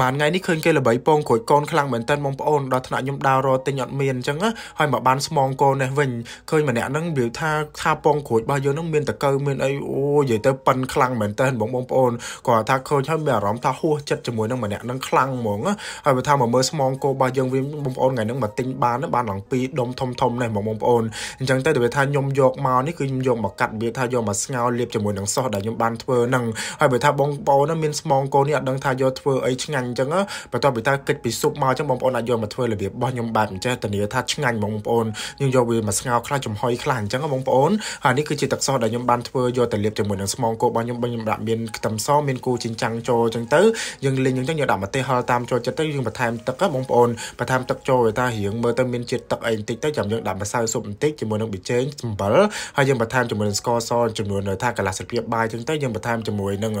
ម៉ានថ្ងៃនេះឃើញគេល្បីពងក្រួយកូនខ្លាំងមែនតើបងប្អូនដល់ថ្នាក់ខ្ញុំដើររទិញអត់មានអញ្ចឹងហើយមកបានស្មងកូននេះវិញឃើញម្នាក់ហ្នឹងវាថាថាពងក្រួយរបស់យើងហ្នឹងមានតកើមានអីអូនិយាយទៅប៉ិនខ្លាំងមែនតើបងបងប្អូនគាត់ថាឃើញហើយមានអារម្មណ៍ថាហួសចិត្តជាមួយនឹងម្នាក់ហ្នឹងខ្លាំងហ្មងហើយបើថាមកមើលស្មងកូនរបស់យើងវិញបងប្អូនថ្ងៃហ្នឹងមកទិញបានបានឡើងពីដុំធំធំនេះបងបងប្អូនអញ្ចឹងទៅតែវាថាខ្ញុំយកមកនេះគឺខ្ញុំយកមកកាត់វាថាយកមកស្ងោរលាបជាមួយនឹងសោះដែលខ្ញុំបានធ្វើហ្នឹងហើយបើថាបងប្អូនមានស្មងកូននេះអត់ដឹងថាយកធ្វើអីឆ្ងាញ់ញអញ្ចឹងបន្ទាប់ពីតើគិតពីស៊ុបមកអញ្ចឹងបងប្អូនអាចយកមកធ្វើរបៀបរបស់ខ្ញុំបែបអញ្ចឹងធានាថាឆ្ងាញ់បងប្អូនយើងយកវាមកស្ងោរខ្លះចំហុយខ្លះអញ្ចឹងបងប្អូនហើយនេះគឺជាទឹកសដែលខ្ញុំបានធ្វើយកទៅលាបជាមួយនឹងស្មងគោរបស់ខ្ញុំបងខ្ញុំដាក់មានខ្ទឹមសមានគូចិញ្ចាំងចូលអញ្ចឹងទៅយើងលីងអញ្ចឹងយកដាក់ម្ទេសហល់តាមចូលចិត្តទៅយើងបន្ថែមទឹកបងប្អូនបន្ថែមទឹកចូលឲ្យតារៀងមើលទៅមានជាតិទឹកអីបន្តិចទៅចាំយើងដាក់ម្សៅស៊ុបបន្តិចជាមួយនឹងប៊ីចេងអំបិលហើយយើងបន្ថែមជាមួយនឹងស្ករសចំនួនថាកន្លះស្លាបព្រាបាយអញ្ចឹងទៅយើងបន្ថែមជាមួយនឹង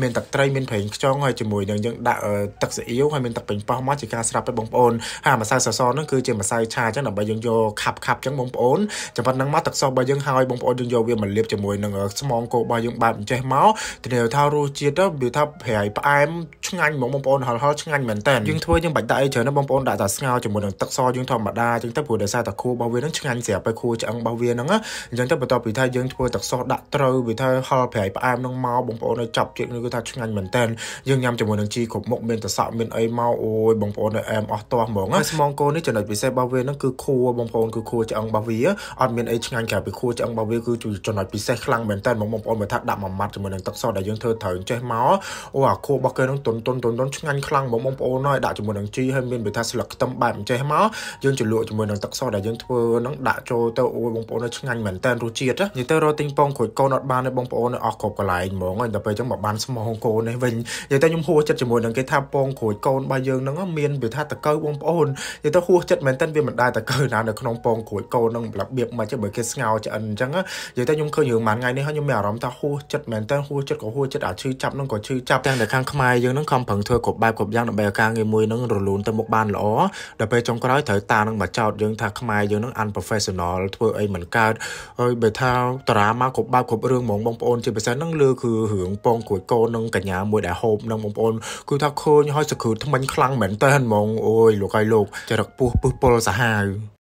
មានទឹកត្រីមានប្រេងខ្យងហើយជាមួយនឹងយើងដាក់ទឹកស៊ីអ៊ីវហើយមានទឹកពេញប៉ោះមកជាការស្រាប់ឲ្យបងប្អូនហើយម្សៅសសរហ្នឹងគឺជាម្សៅឆាអញ្ចឹងដើម្បីយើងយកខាប់ខាប់អញ្ចឹងបងប្អូនចំប៉ុណ្ណឹងមកទឹកសរបស់យើងហើយបងប្អូនយើងយកវាមកលាបជាមួយនឹងស្មងគោរបស់យើងបែបអញ្ចេះមកធានាថារសជាតិទៅវាថាប្រៃផ្អែមឆ្ងាញ់ហ្មងបងប្អូនហល់ហល់ឆ្ងាញ់មែនតើយើងធ្វើយើងបាច់ដាក់អីច្រើនណាបងប្អូនដាក់តែស្ងោជាមួយនឹងទឹកសយើងធម្មតាអញ្ចឹងទៅព្រោះដោយសារតែខួររបស់វានឹងឆ្ងាញ់ស្រាប់ហើយខួរឆ្អឹងរបស់វានឹងអញ្ចឹងទៅបន្ទាប់ពីថាយើងធ្វើទឹកសដាក់ត្រូវវាថាហល់ប្រៃផ្អែមនឹងមកបងប្អូននៅចាប់ជាតិនេះគឺថាឆ្ងាញ់មែនតើយើងញ៉ាំជាមួយនឹងជីគ្រប់មុខមានតសក់មានអីមកអូយបងប្អូននៅអែមអស់ទាស់ហ្មងស្មងកូននេះចំណុចពិសេសរបស់វានឹងគឺខួរបងប្អូនគឺខួរឆ្អឹងរបស់វាអត់មានអីឆ្ងាញ់ក្រៅពីខួរឆ្អឹងរបស់វាគឺចំណុចពិសេសខ្លាំងមែនតើបងប្អូនមើលថាដាក់មួយម៉ាត់ជាមួយនឹងទឹកសដែលយើងធ្វើត្រូវចេះមកអូអាខួររបស់គេនឹងទន់តុនតុនតុនឆ្ងាញ់ខ្លាំងហ្មងបងប្អូនហើយដាក់ជាមួយនឹងជីហើយមានវាថាស្លឹកខ្ទឹមបែបអញ្ចេះមកយើងជ្រលក់ជាមួយនឹងទឹកសដែលយើងធ្វើនឹងដាក់ចូលទៅអូយបងប្អូនឆ្ងាញ់មែនតើរសជាតិនិយាយទៅរត់ទិញពងក្រួយកូនអត់បានទេបងប្អូនអស់គ្រប់កន្លែងហ្មងហើយដល់ពេលអញ្ចឹងមកបានស្មងកូននេះវិញនិយាយទៅខ្ញុំហួសចិត្តជាមួយនឹងគេថាពងក្រួយកូនរបស់យើងនឹងមានវាថាតកៅបងប្អូននិយាយទៅហួសចិត្តមែនតើវាមិនដែរតកៅណានៅក្នុងពងក្រួយកូននឹងរបៀបមិនចេះបើគេស្ងោឆ្អិនអញ្ចឹងនិយាយទៅខ្ញុំឃើញរឿងមួយថ្ងៃនេះហើយខ្ញុំមានអារម្មណ៍ថាហួសចិត្តមែនតើហួសចិត្តក៏ហួសចិត្តអាឈឺចាប់នឹងក៏ឈឺចាប់ទាំងនៅខាងខ្មែរយើងនឹងខំប្រឹងធ្វើគ្រប់បែបគ្រប់យ៉ាងដើម្បីឲ្យការងារមួយនឹងរលូនទៅមុខបានល្អដល់ពេលចុងក្រោយត្រូវតានឹងមកចោទយើងថាខ្មែរយើងនឹង unprofessional ធ្វើអីមិនកើតហើយបើថាតារាមកគ្រប់បែបគ្រប់រឿងហ្មងបងប្អូនជាពិសេសនឹងលើគឺរឿងពងគួយកូននឹងកញ្ញាមួយដែលហូបនឹងបងប្អូនគឺថាឃើញហើយសង្គ្រោះថ្មិញខ្លាំងមែនតើហ្មងអូយលោកហើយលោកចរិតពោះពឹសពលសាហាវ